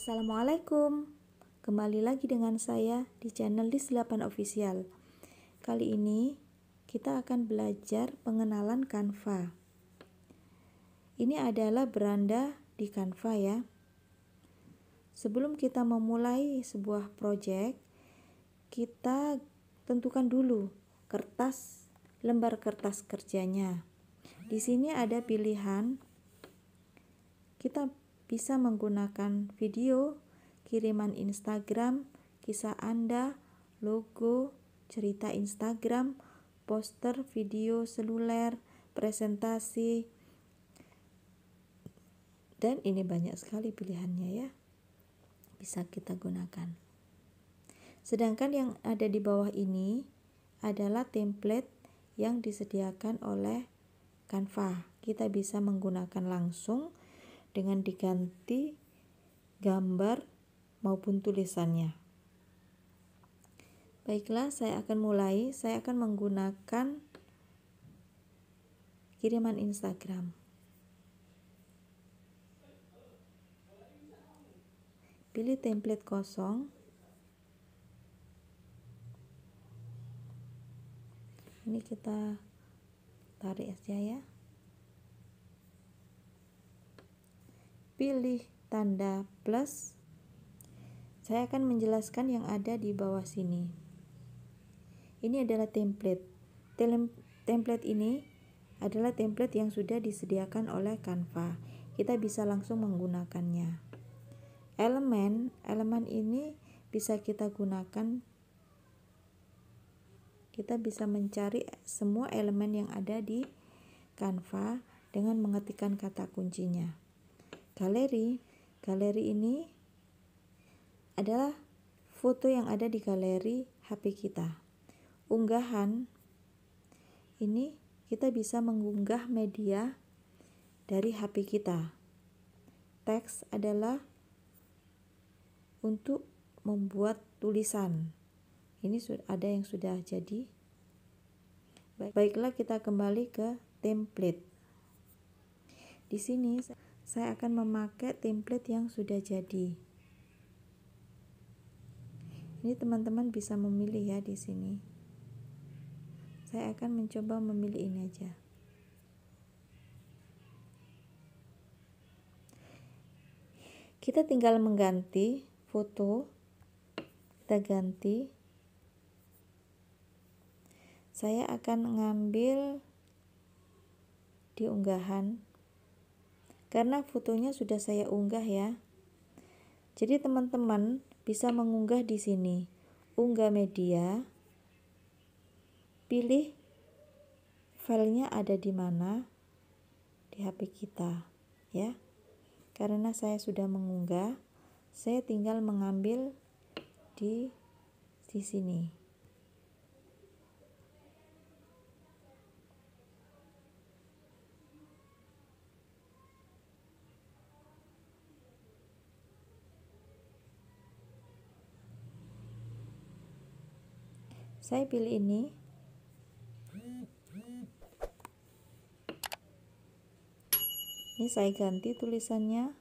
Assalamualaikum Kembali lagi dengan saya di channel List 8 Official Kali ini kita akan belajar pengenalan Canva Ini adalah beranda di Canva ya Sebelum kita memulai sebuah project Kita tentukan dulu kertas lembar kertas kerjanya di sini ada pilihan kita bisa menggunakan video, kiriman Instagram, kisah Anda, logo, cerita Instagram, poster video seluler, presentasi, dan ini banyak sekali pilihannya ya bisa kita gunakan sedangkan yang ada di bawah ini adalah template yang disediakan oleh Canva kita bisa menggunakan langsung dengan diganti gambar maupun tulisannya. Baiklah, saya akan mulai. Saya akan menggunakan kiriman Instagram. Pilih template kosong. Ini kita tarik aja ya. pilih tanda plus saya akan menjelaskan yang ada di bawah sini ini adalah template Tem template ini adalah template yang sudah disediakan oleh Canva kita bisa langsung menggunakannya elemen elemen ini bisa kita gunakan kita bisa mencari semua elemen yang ada di Canva dengan mengetikkan kata kuncinya galeri. Galeri ini adalah foto yang ada di galeri HP kita. Unggahan ini kita bisa mengunggah media dari HP kita. Teks adalah untuk membuat tulisan. Ini ada yang sudah jadi. Baiklah kita kembali ke template. Di sini saya akan memakai template yang sudah jadi ini teman-teman bisa memilih ya di sini saya akan mencoba memilih ini aja kita tinggal mengganti foto kita ganti saya akan ngambil di unggahan karena fotonya sudah saya unggah ya. Jadi teman-teman bisa mengunggah di sini. Unggah media. Pilih filenya ada di mana di HP kita ya. Karena saya sudah mengunggah, saya tinggal mengambil di di sini. saya pilih ini ini saya ganti tulisannya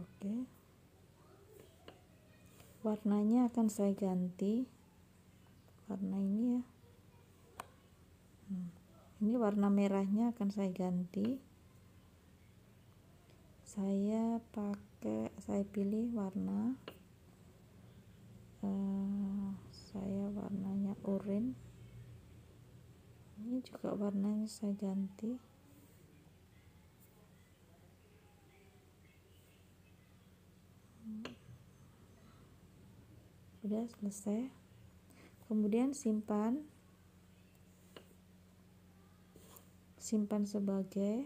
oke warnanya akan saya ganti warna ini ya hmm. ini warna merahnya akan saya ganti saya pakai saya pilih warna uh, saya warnanya orange. ini juga warnanya saya ganti sudah selesai kemudian simpan simpan sebagai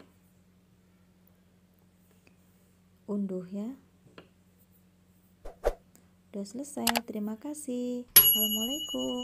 unduh ya sudah selesai terima kasih assalamualaikum